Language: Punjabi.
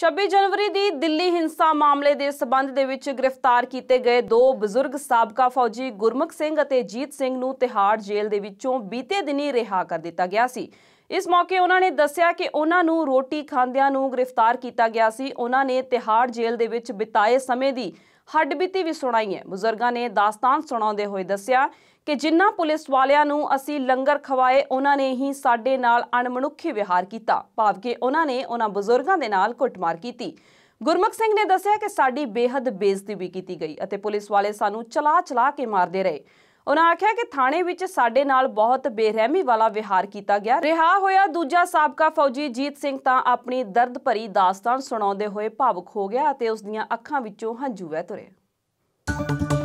26 ਜਨਵਰੀ ਦੀ ਦਿੱਲੀ ਹਿੰਸਾ ਮਾਮਲੇ ਦੇ ਸਬੰਧ ਦੇ ਵਿੱਚ ਗ੍ਰਿਫਤਾਰ ਕੀਤੇ ਗਏ ਦੋ ਬਜ਼ੁਰਗ ਸਾਬਕਾ ਫੌਜੀ ਗੁਰਮੁਖ ਸਿੰਘ ਅਤੇ ਜੀਤ ਸਿੰਘ ਨੂੰ ਤਿਹਾੜ ਜੇਲ੍ਹ ਦੇ ਵਿੱਚੋਂ ਬੀਤੇ ਦਿਨੀ ਰਿਹਾ ਕਰ ਦਿੱਤਾ ਗਿਆ ਸੀ ਇਸ ਮੌਕੇ ਉਹਨਾਂ ਨੇ ਦੱਸਿਆ ਕਿ ਉਹਨਾਂ ਨੂੰ ਰੋਟੀ ਖਾਂਦਿਆਂ ਨੂੰ ਗ੍ਰਿਫਤਾਰ ਕੀਤਾ ਗਿਆ ਸੀ ਉਹਨਾਂ ਨੇ ਤਿਹਾੜ ਜੇਲ੍ਹ ਦੇ ਵਿੱਚ ਬਿਤਾਏ ਸਮੇਂ ਦੀ ਹੱਡਬੀਤੀ ਵੀ ਸੁਣਾਈ ਹੈ ਬਜ਼ੁਰਗਾਂ ਨੇ ਦਾਸਤਾਨ ਸੁਣਾਉਂਦੇ ਹੋਏ ਦੱਸਿਆ ਕਿ ਜਿਨ੍ਹਾਂ ਪੁਲਿਸ ਵਾਲਿਆਂ ਨੂੰ ਅਸੀਂ ਲੰਗਰ ਖਵਾਏ ਉਹਨਾਂ ਨੇ ਹੀ ਸਾਡੇ ਨਾਲ ਅਣਮਨੁੱਖੀ ਵਿਹਾਰ ਕੀਤਾ ਭਾਵ ਕਿ ਉਹਨਾਂ ਨੇ ਉਹਨਾਂ ਬਜ਼ੁਰਗਾਂ ਦੇ ਨਾਲ ਕੁੱਟਮਾਰ ਕੀਤੀ ਗੁਰਮੁਖ ਸਿੰਘ ਨੇ ਦੱਸਿਆ ਕਿ ਸਾਡੀ ਬੇਹੱਦ ਬੇਇੱਜ਼ਤੀ ਵੀ ਕੀਤੀ ਗਈ ਅਤੇ ਪੁਲਿਸ ਵਾਲੇ ਸਾਨੂੰ ਚਲਾ ਚਲਾ ਕੇ ਮਾਰਦੇ ਰਹੇ ਉਹਨਾਂ ਆਖਿਆ ਕਿ ਥਾਣੇ ਵਿੱਚ ਸਾਡੇ ਨਾਲ ਬਹੁਤ ਬੇਰਹਿਮੀ ਵਾਲਾ ਵਿਹਾਰ ਕੀਤਾ ਗਿਆ ਰਿਹਾ ਹੋਇਆ ਦੂਜਾ ਸਾਬਕਾ ਫੌਜੀ ਜੀਤ ਸਿੰਘ ਤਾਂ ਆਪਣੀ ਦਰਦ ਭਰੀ ਦਾਸਤਾਨ ਸੁਣਾਉਂਦੇ ਹੋਏ ਭਾਵੁਕ ਹੋ ਗਿਆ ਅਤੇ ਉਸ ਦੀਆਂ ਅੱਖਾਂ ਵਿੱਚੋਂ ਹੰਝੂ ਵਹਿ ਤੁਰੇ